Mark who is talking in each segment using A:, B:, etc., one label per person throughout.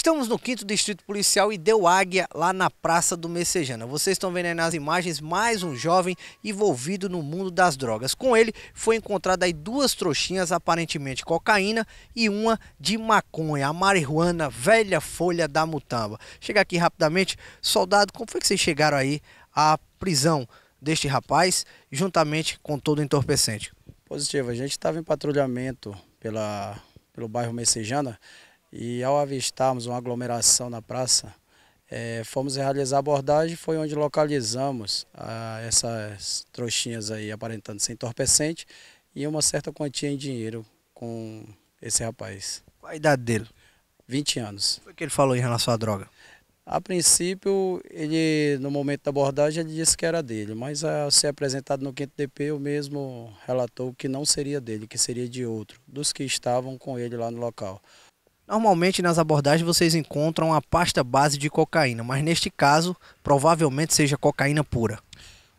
A: Estamos no 5 Distrito Policial e deu águia lá na Praça do Messejana. Vocês estão vendo aí nas imagens mais um jovem envolvido no mundo das drogas. Com ele foi encontrada aí duas trouxinhas, aparentemente cocaína e uma de maconha, a marihuana velha folha da mutamba. Chega aqui rapidamente. Soldado, como foi que vocês chegaram aí à prisão
B: deste rapaz, juntamente com todo o entorpecente? Positivo, a gente estava em patrulhamento pela, pelo bairro Messejana e ao avistarmos uma aglomeração na praça, é, fomos realizar abordagem, foi onde localizamos ah, essas trouxinhas aí aparentando ser entorpecente e uma certa quantia em dinheiro com esse rapaz. Qual a idade dele? 20
C: anos. O que ele falou em relação à
B: droga? A princípio, ele no momento da abordagem ele disse que era dele, mas ao ser apresentado no quinto DP, o mesmo relatou que não seria dele, que seria de outro, dos que estavam com ele lá no local. Normalmente nas
A: abordagens vocês encontram a pasta base de cocaína, mas neste caso provavelmente seja
B: cocaína pura.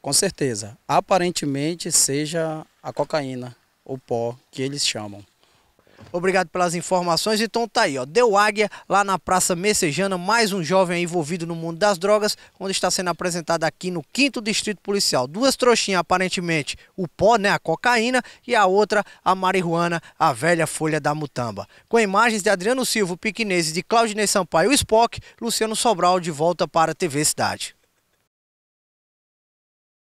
B: Com certeza. Aparentemente seja a cocaína, o pó, que eles chamam. Obrigado pelas informações. Então tá aí, ó. Deu águia
A: lá na Praça Messejana, mais um jovem envolvido no mundo das drogas, onde está sendo apresentado aqui no 5 Distrito Policial. Duas trouxinhas, aparentemente, o pó, né, a cocaína, e a outra, a marihuana, a velha folha da mutamba. Com imagens de Adriano Silva, Piquinese, de Claudinei Sampaio e Spock, Luciano Sobral de volta para a TV Cidade.